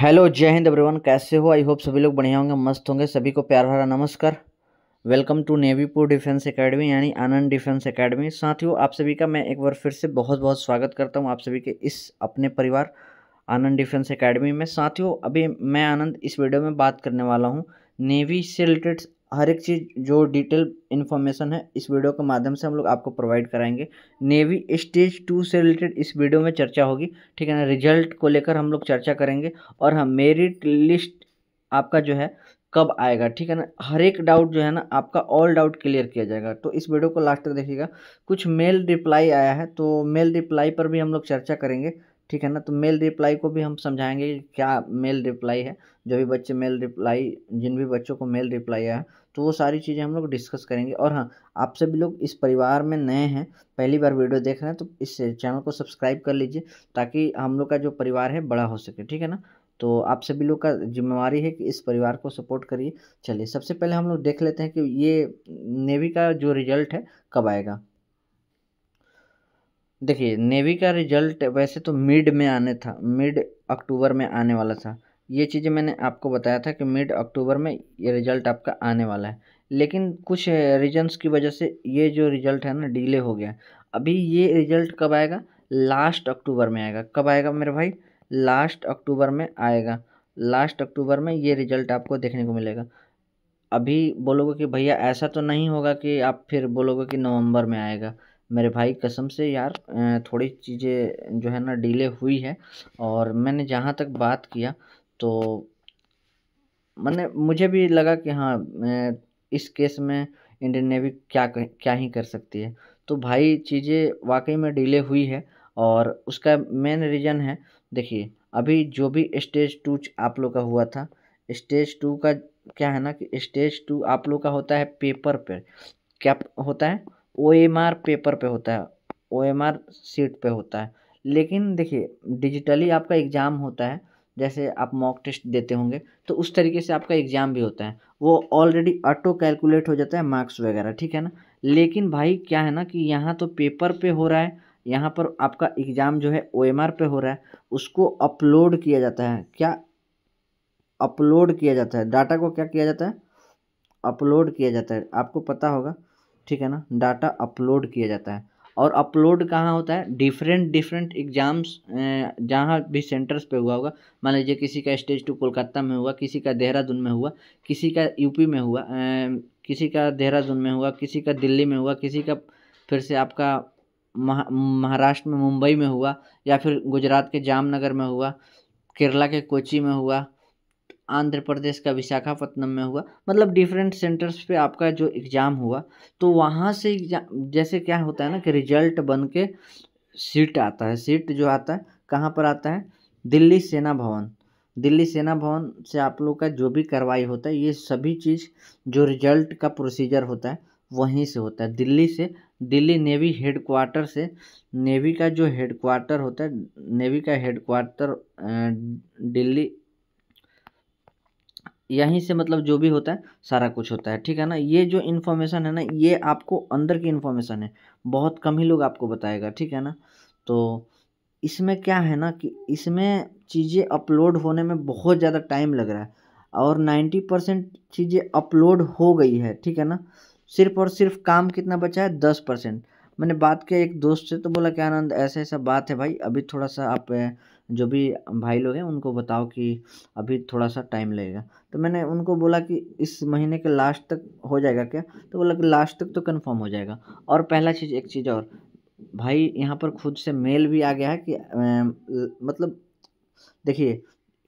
hello जय Hind everyone कैसे हो आई होप सभी लोग बढ़िया होंगे मस्त होंगे सभी को प्यार भरा नमस्कार वेलकम टू नेवीपुर डिफेंस एकेडमी यानी आनंद डिफेंस एकेडमी साथियों आप सभी का मैं एक बार फिर से बहुत बहुत स्वागत करता हूं आप सभी के इस अपने परिवार आनंद डिफेंस एकेडमी में साथियों अभी मैं आनंद इस वीडियो में बात करने वाला हूँ नेवी से रिलेटेड हर एक चीज़ जो डिटेल इन्फॉर्मेशन है इस वीडियो के माध्यम से हम लोग आपको प्रोवाइड कराएंगे नेवी स्टेज टू से रिलेटेड इस वीडियो में चर्चा होगी ठीक है ना रिजल्ट को लेकर हम लोग चर्चा करेंगे और हाँ मेरिट लिस्ट आपका जो है कब आएगा ठीक है ना हर एक डाउट जो है ना आपका ऑल डाउट क्लियर किया जाएगा तो इस वीडियो को लास्ट तक देखिएगा कुछ मेल रिप्लाई आया है तो मेल रिप्लाई पर भी हम लोग चर्चा करेंगे ठीक है ना तो मेल रिप्लाई को भी हम समझाएंगे कि क्या मेल रिप्लाई है जो भी बच्चे मेल रिप्लाई जिन भी बच्चों को मेल रिप्लाई आया तो वो सारी चीज़ें हम लोग डिस्कस करेंगे और हाँ आप सभी लोग इस परिवार में नए हैं पहली बार वीडियो देख रहे हैं तो इस चैनल को सब्सक्राइब कर लीजिए ताकि हम लोग का जो परिवार है बड़ा हो सके ठीक है ना तो आप सभी लोग का जिम्मेवारी है कि इस परिवार को सपोर्ट करिए चलिए सबसे पहले हम लोग देख लेते हैं कि ये नेवी का जो रिजल्ट है कब आएगा देखिए नेवी का रिजल्ट वैसे तो मिड में आने था मिड अक्टूबर में आने वाला था ये चीज़ें मैंने आपको बताया था कि मिड अक्टूबर में ये रिज़ल्ट आपका आने वाला है लेकिन कुछ रीजन्स की वजह से ये जो रिज़ल्ट है ना डिले हो गया अभी ये रिज़ल्ट कब आएगा लास्ट अक्टूबर में आएगा कब आएगा मेरे भाई लास्ट अक्टूबर में आएगा लास्ट अक्टूबर में ये रिज़ल्ट आपको देखने को मिलेगा अभी बोलोगे कि भैया ऐसा तो नहीं होगा कि आप फिर बोलोगे कि नवंबर में आएगा मेरे भाई कसम से यार थोड़ी चीज़ें जो है ना डिले हुई है और मैंने जहाँ तक बात किया तो मैंने मुझे भी लगा कि हाँ इस केस में इंडियन नेवी क्या क्या ही कर सकती है तो भाई चीज़ें वाकई में डिले हुई है और उसका मेन रीज़न है देखिए अभी जो भी स्टेज टू आप लोग का हुआ था स्टेज टू का क्या है ना कि स्टेज टू आप लोग का होता है पेपर पर क्या होता है ओ एम आर पेपर पे होता है ओ एम आर सीट पे होता है लेकिन देखिए डिजिटली आपका एग्ज़ाम होता है जैसे आप मॉक टेस्ट देते होंगे तो उस तरीके से आपका एग्ज़ाम भी होता है वो ऑलरेडी ऑटो कैलकुलेट हो जाता है मार्क्स वगैरह ठीक है ना लेकिन भाई क्या है ना कि यहाँ तो पेपर पे हो रहा है यहाँ पर आपका एग्ज़ाम जो है ओ एम आर पे हो रहा है उसको अपलोड किया जाता है क्या अपलोड किया जाता है डाटा को क्या किया जाता है अपलोड किया जाता है आपको पता होगा ठीक है ना डाटा अपलोड किया जाता है और अपलोड कहाँ होता है डिफरेंट डिफरेंट एग्ज़ाम्स जहाँ भी सेंटर्स पे हुआ होगा मान लीजिए किसी का स्टेज टू कोलकाता में हुआ किसी का देहरादून में हुआ किसी का यूपी में हुआ किसी का देहरादून में हुआ किसी का दिल्ली में हुआ किसी का फिर से आपका महाराष्ट्र में मुंबई में हुआ या फिर गुजरात के जामनगर में हुआ केरला के कोची में हुआ आंध्र प्रदेश का विशाखापत्नम में हुआ मतलब डिफरेंट सेंटर्स पे आपका जो एग्ज़ाम हुआ तो वहाँ से एग्जाम जैसे क्या होता है ना कि रिजल्ट बन के सीट आता है सीट जो आता है कहाँ पर आता है दिल्ली सेना भवन दिल्ली सेना भवन से आप लोग का जो भी कार्रवाई होता है ये सभी चीज़ जो रिजल्ट का प्रोसीजर होता है वहीं से होता है दिल्ली से दिल्ली नेवी हेडक्वार्टर से नेवी का जो हेडक्वार्टर होता है नेवी का हेडक्वार्टर दिल्ली यहीं से मतलब जो भी होता है सारा कुछ होता है ठीक है ना ये जो इन्फॉर्मेशन है ना ये आपको अंदर की इन्फॉर्मेशन है बहुत कम ही लोग आपको बताएगा ठीक है ना तो इसमें क्या है ना कि इसमें चीज़ें अपलोड होने में बहुत ज़्यादा टाइम लग रहा है और नाइन्टी परसेंट चीज़ें अपलोड हो गई है ठीक है ना सिर्फ और सिर्फ काम कितना बचा है दस परसेंट मैंने बात किया एक दोस्त से तो बोला क्या आनंद ऐसा ऐसा बात है भाई अभी थोड़ा सा आप जो भी भाई लोग हैं उनको बताओ कि अभी थोड़ा सा टाइम लगेगा तो मैंने उनको बोला कि इस महीने के लास्ट तक हो जाएगा क्या तो बोला कि लास्ट तक तो कन्फर्म हो जाएगा और पहला चीज़ एक चीज़ और भाई यहाँ पर खुद से मेल भी आ गया है कि मतलब देखिए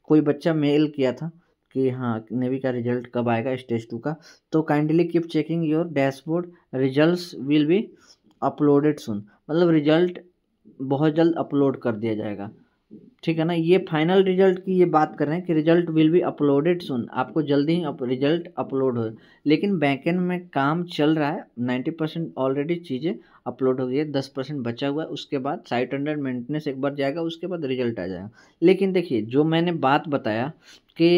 कोई बच्चा मेल किया था कि हाँ नेवी का रिजल्ट कब आएगा स्टेज टू का तो kindly keep checking your dashboard results will be uploaded soon मतलब रिजल्ट बहुत जल्द अपलोड कर दिया जाएगा ठीक है ना ये फाइनल रिजल्ट की ये बात कर रहे हैं कि result will be uploaded soon आपको जल्दी ही अप, रिजल्ट अपलोड हो लेकिन बैकेंड में काम चल रहा है नाइन्टी परसेंट ऑलरेडी चीज़ें अपलोड हो गई है दस परसेंट बचा हुआ है उसके बाद साइट अंडर मेंटेनेंस एक बार जाएगा उसके बाद रिजल्ट आ जाएगा लेकिन देखिए जो मैंने बात बताया कि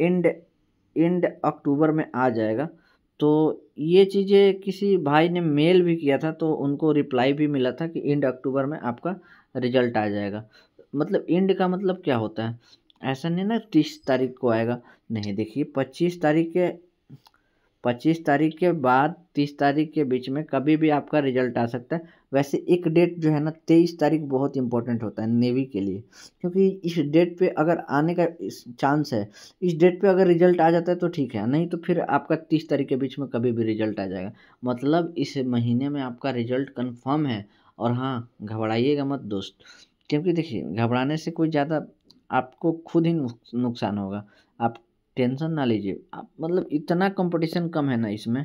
एंड एंड अक्टूबर में आ जाएगा तो ये चीज़ें किसी भाई ने मेल भी किया था तो उनको रिप्लाई भी मिला था कि एंड अक्टूबर में आपका रिजल्ट आ जाएगा मतलब एंड का मतलब क्या होता है ऐसा नहीं ना तीस तारीख को आएगा नहीं देखिए पच्चीस तारीख के पच्चीस तारीख के बाद तीस तारीख के बीच में कभी भी आपका रिजल्ट आ सकता है वैसे एक डेट जो है ना तेईस तारीख बहुत इंपॉर्टेंट होता है नेवी के लिए क्योंकि इस डेट पे अगर आने का चांस है इस डेट पे अगर रिजल्ट आ जाता है तो ठीक है नहीं तो फिर आपका तीस तारीख के बीच में कभी भी रिजल्ट आ जाएगा मतलब इस महीने में आपका रिजल्ट कन्फर्म है और हाँ घबराइएगा मत दोस्त क्योंकि देखिए घबराने से कोई ज़्यादा आपको खुद ही नुकसान होगा आप टेंशन ना लीजिए आप मतलब इतना कंपटीशन कम है ना इसमें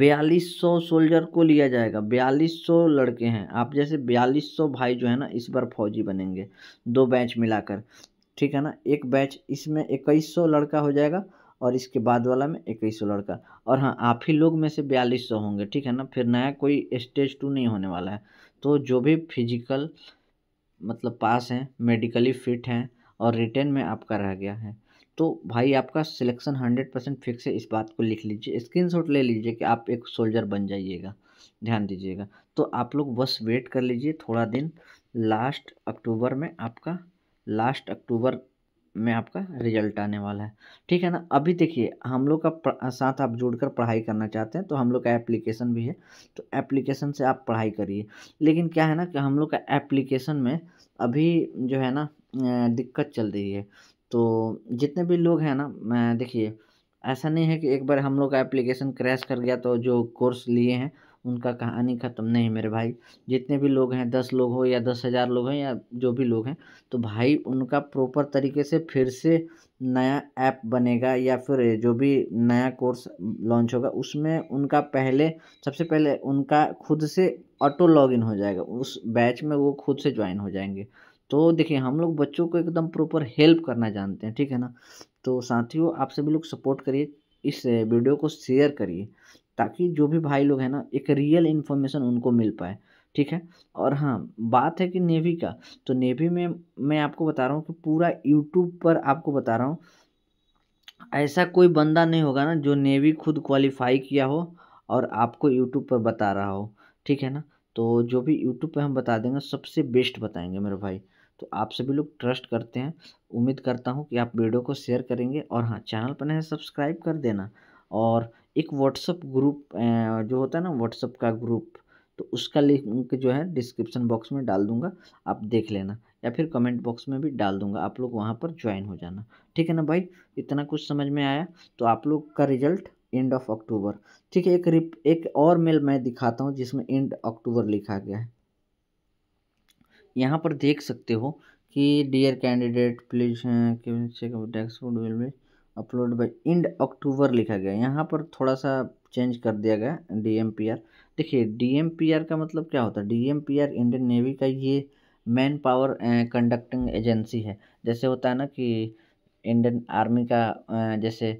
बयालीस सौ सोल्जर को लिया जाएगा बयालीस सौ लड़के हैं आप जैसे बयालीस सौ भाई जो है ना इस बार फौजी बनेंगे दो बैच मिलाकर ठीक है ना एक बैच इसमें इक्कीस सौ लड़का हो जाएगा और इसके बाद वाला में इक्कीस सौ लड़का और हाँ आप ही लोग में से बयालीस सौ होंगे ठीक है ना फिर नया कोई स्टेज टू नहीं होने वाला है तो जो भी फिजिकल मतलब पास हैं मेडिकली फिट हैं और रिटर्न में आपका रह गया है तो भाई आपका सिलेक्शन हंड्रेड परसेंट फिक्स है इस बात को लिख लीजिए स्क्रीन ले लीजिए कि आप एक सोल्जर बन जाइएगा ध्यान दीजिएगा तो आप लोग बस वेट कर लीजिए थोड़ा दिन लास्ट अक्टूबर में आपका लास्ट अक्टूबर में आपका रिजल्ट आने वाला है ठीक है ना अभी देखिए हम लोग का साथ आप जुड़कर पढ़ाई करना चाहते हैं तो हम लोग का एप्लीकेशन भी है तो एप्लीकेशन से आप पढ़ाई करिए लेकिन क्या है ना कि हम लोग का एप्लीकेशन में अभी जो है ना दिक्कत चल रही है तो जितने भी लोग हैं ना देखिए ऐसा नहीं है कि एक बार हम लोग का एप्लीकेशन क्रैश कर गया तो जो कोर्स लिए हैं उनका कहानी ख़त्म नहीं मेरे भाई जितने भी लोग हैं दस लोग हो या दस हज़ार लोग हैं या जो भी लोग हैं तो भाई उनका प्रॉपर तरीके से फिर से नया ऐप बनेगा या फिर जो भी नया कोर्स लॉन्च होगा उसमें उनका पहले सबसे पहले उनका खुद से ऑटो लॉगिन हो जाएगा उस बैच में वो खुद से ज्वाइन हो जाएंगे तो देखिए हम लोग बच्चों को एकदम प्रॉपर हेल्प करना जानते हैं ठीक है ना तो साथियों आप सभी लोग सपोर्ट करिए इस वीडियो को शेयर करिए ताकि जो भी भाई लोग हैं ना एक रियल इन्फॉर्मेशन उनको मिल पाए ठीक है और हाँ बात है कि नेवी का तो नेवी में मैं आपको बता रहा हूँ कि पूरा यूट्यूब पर आपको बता रहा हूँ ऐसा कोई बंदा नहीं होगा ना जो नेवी खुद क्वालिफाई किया हो और आपको यूट्यूब पर बता रहा हो ठीक है ना तो जो भी यूट्यूब पर हम बता देंगे सबसे बेस्ट बताएंगे मेरे भाई तो आप सभी लोग ट्रस्ट करते हैं उम्मीद करता हूँ कि आप वीडियो को शेयर करेंगे और हाँ चैनल पर नहीं सब्सक्राइब कर देना और एक व्हाट्सअप ग्रुप जो होता है ना व्हाट्सअप का ग्रुप तो उसका लिंक जो है डिस्क्रिप्शन बॉक्स में डाल दूंगा आप देख लेना या फिर कमेंट बॉक्स में भी डाल दूंगा आप लोग वहाँ पर ज्वाइन हो जाना ठीक है ना भाई इतना कुछ समझ में आया तो आप लोग का रिजल्ट एंड ऑफ अक्टूबर ठीक है एक रिप एक और मेल मैं दिखाता हूँ जिसमें एंड अक्टूबर लिखा गया है यहाँ पर देख सकते हो कि dear candidate please desk food will upload by end October लिखा गया यहाँ पर थोड़ा सा चेंज कर दिया गया डी एम पी आर देखिए डी एम पी आर का मतलब क्या होता है D M P R Indian navy का ये मैन पावर कंडक्टिंग एजेंसी है जैसे होता है ना कि इंडियन आर्मी का जैसे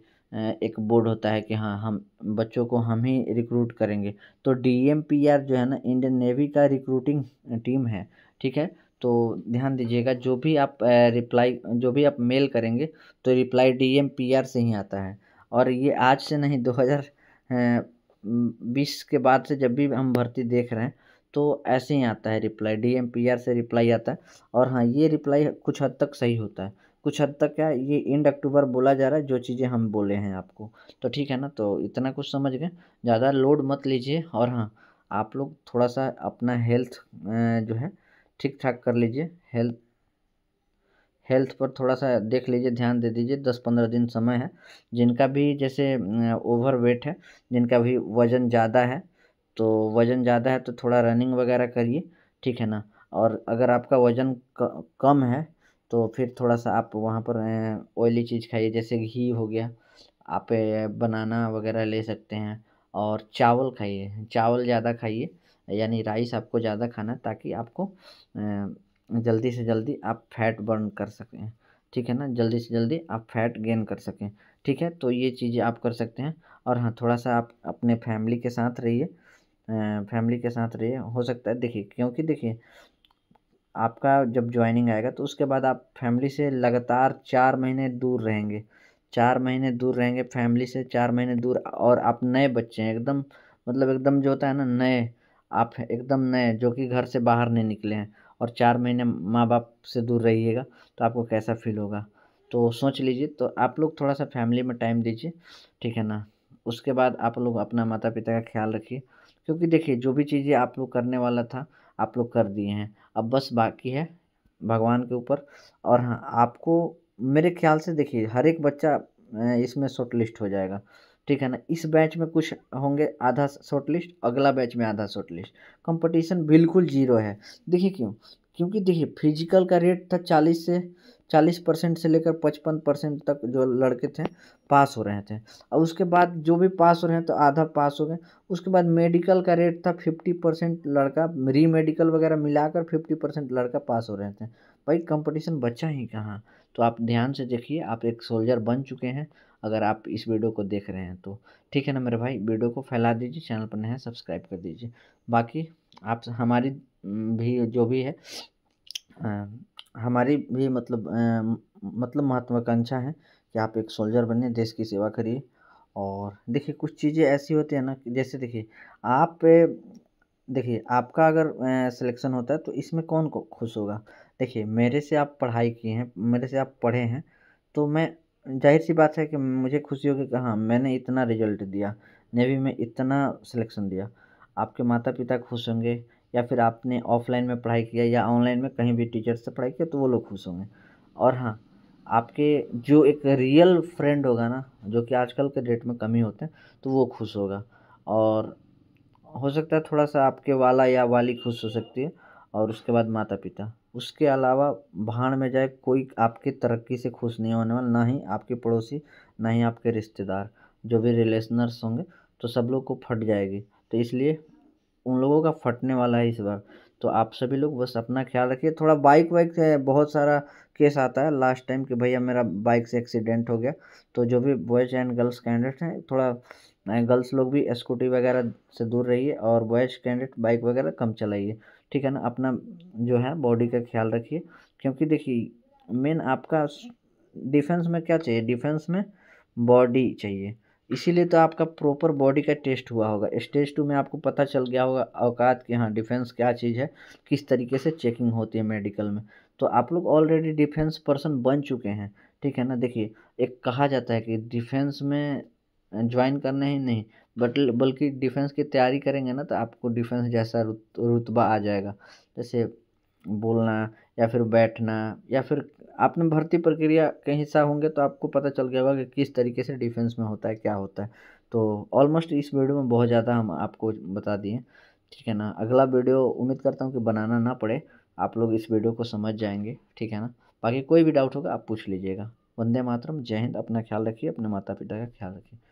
एक बोर्ड होता है कि हाँ हम बच्चों को हम ही रिक्रूट करेंगे तो डी एम पी आर जो है ना इंडियन नेवी का रिक्रूटिंग टीम है ठीक है तो ध्यान दीजिएगा जो भी आप रिप्लाई जो भी आप मेल करेंगे तो reply D M P R से ही आता है और ये आज से नहीं दो हज़ार बीस के बाद से जब भी हम भर्ती देख रहे हैं तो ऐसे ही आता है reply D M P R से रिप्लाई आता है और हाँ ये रिप्लाई कुछ हद तक सही होता है कुछ हद तक क्या ये एंड अक्टूबर बोला जा रहा है जो चीज़ें हम बोले हैं आपको तो ठीक है ना तो इतना कुछ समझ गए ज़्यादा लोड मत लीजिए और हाँ आप लोग थोड़ा सा अपना हेल्थ जो है ठीक ठाक कर लीजिए हेल्थ हेल्थ पर थोड़ा सा देख लीजिए ध्यान दे दीजिए दस पंद्रह दिन समय है जिनका भी जैसे ओवर वेट है जिनका भी वज़न ज़्यादा है तो वज़न ज़्यादा है तो थोड़ा रनिंग वगैरह करिए ठीक है ना और अगर आपका वज़न कम है तो फिर थोड़ा सा आप वहाँ पर ऑयली चीज़ खाइए जैसे घी हो गया आप बनाना वगैरह ले सकते हैं और चावल खाइए चावल ज़्यादा खाइए यानी राइस आपको ज़्यादा खाना ताकि आपको जल्दी से जल्दी आप फैट बर्न कर सकें ठीक है ना जल्दी से जल्दी आप फैट गेन कर सकें ठीक है तो ये चीज़ें आप कर सकते हैं और हाँ थोड़ा सा आप अपने फैमिली के साथ रहिए फैमिली के साथ रहिए हो सकता है देखिए क्योंकि देखिए आपका जब ज्वाइनिंग आएगा तो उसके बाद आप फैमिली से लगातार चार महीने दूर रहेंगे चार महीने दूर रहेंगे फैमिली से चार महीने दूर और आप नए बच्चे हैं एकदम मतलब एकदम जो होता है ना नए आप एकदम नए जो कि घर से बाहर नहीं निकले हैं और चार महीने माँ बाप से दूर रहिएगा तो आपको कैसा फील होगा तो सोच लीजिए तो आप लोग थोड़ा सा फैमिली में टाइम दीजिए ठीक है ना उसके बाद आप लोग अपना माता पिता का ख्याल रखिए क्योंकि देखिए जो भी चीज़ें आप लोग करने वाला था आप लोग कर दिए हैं अब बस बाकी है भगवान के ऊपर और हाँ आपको मेरे ख्याल से देखिए हर एक बच्चा इसमें शॉर्ट लिस्ट हो जाएगा ठीक है ना इस बैच में कुछ होंगे आधा शॉर्ट लिस्ट अगला बैच में आधा शॉर्ट लिस्ट कंपटीशन बिल्कुल जीरो है देखिए क्यों क्योंकि देखिए फिजिकल का रेट था चालीस से चालीस परसेंट से लेकर पचपन परसेंट तक जो लड़के थे पास हो रहे थे और उसके बाद जो भी पास हो रहे हैं तो आधा पास हो गए उसके बाद मेडिकल का रेट था फिफ्टी परसेंट लड़का री मेडिकल वगैरह मिलाकर फिफ्टी परसेंट लड़का पास हो रहे थे भाई कंपटीशन बच्चा ही कहाँ तो आप ध्यान से देखिए आप एक सोल्जर बन चुके हैं अगर आप इस वीडियो को देख रहे हैं तो ठीक है ना मेरे भाई वीडियो को फैला दीजिए चैनल पर नया सब्सक्राइब कर दीजिए बाकी आप हमारी भी जो भी है आ, हमारी भी मतलब आ, मतलब महत्वाकांक्षा है कि आप एक सोल्जर बने देश की सेवा करिए और देखिए कुछ चीज़ें ऐसी होती है ना जैसे देखिए आप देखिए आपका अगर सिलेक्शन होता है तो इसमें कौन को खुश होगा देखिए मेरे से आप पढ़ाई किए हैं मेरे से आप पढ़े हैं तो मैं जाहिर सी बात है कि मुझे खुशी होगी कि हाँ मैंने इतना रिजल्ट दिया नेवी में इतना सिलेक्शन दिया आपके माता पिता खुश होंगे या फिर आपने ऑफलाइन में पढ़ाई किया या ऑनलाइन में कहीं भी टीचर से पढ़ाई किया तो वो लोग खुश होंगे और हाँ आपके जो एक रियल फ्रेंड होगा ना जो कि आजकल के डेट में कमी होते हैं तो वो खुश होगा और हो सकता है थोड़ा सा आपके वाला या वाली खुश हो सकती है और उसके बाद माता पिता उसके अलावा भाड़ में जाए कोई आपकी तरक्की से खुश नहीं होने वाला ना ही आपके पड़ोसी ना ही आपके रिश्तेदार जो भी रिलेशनर्स होंगे तो सब लोग को फट जाएगी तो इसलिए उन लोगों का फटने वाला है इस बार तो आप सभी लोग बस अपना ख्याल रखिए थोड़ा बाइक वाइक से बहुत सारा केस आता है लास्ट टाइम कि भैया मेरा बाइक से एक्सीडेंट हो गया तो जो भी बॉयज़ एंड गर्ल्स कैंडिडेट हैं थोड़ा गर्ल्स लोग भी स्कूटी वगैरह से दूर रहिए और बॉयज़ कैंडिडेट बाइक वगैरह कम चलाइए ठीक है ना अपना जो है बॉडी का ख्याल रखिए क्योंकि देखिए मेन आपका डिफेंस में क्या चाहिए डिफेंस में बॉडी चाहिए इसीलिए तो आपका प्रॉपर बॉडी का टेस्ट हुआ होगा स्टेज टू में आपको पता चल गया होगा अवकात कि हाँ डिफेंस क्या चीज़ है किस तरीके से चेकिंग होती है मेडिकल में तो आप लोग ऑलरेडी डिफेंस पर्सन बन चुके हैं ठीक है ना देखिए एक कहा जाता है कि डिफेंस में ज्वाइन करने ही नहीं बट बल्कि डिफेंस की तैयारी करेंगे ना तो आपको डिफेंस जैसा रुतबा आ जाएगा जैसे बोलना या फिर बैठना या फिर आपने भर्ती प्रक्रिया के हिस्सा होंगे तो आपको पता चल गया होगा कि किस तरीके से डिफेंस में होता है क्या होता है तो ऑलमोस्ट इस वीडियो में बहुत ज़्यादा हम आपको बता दिए ठीक है ना अगला वीडियो उम्मीद करता हूँ कि बनाना ना पड़े आप लोग इस वीडियो को समझ जाएंगे ठीक है ना बाकी कोई भी डाउट होगा आप पूछ लीजिएगा वंदे मातरम जय हिंद अपना ख्याल रखिए अपने माता पिता का ख्याल रखिए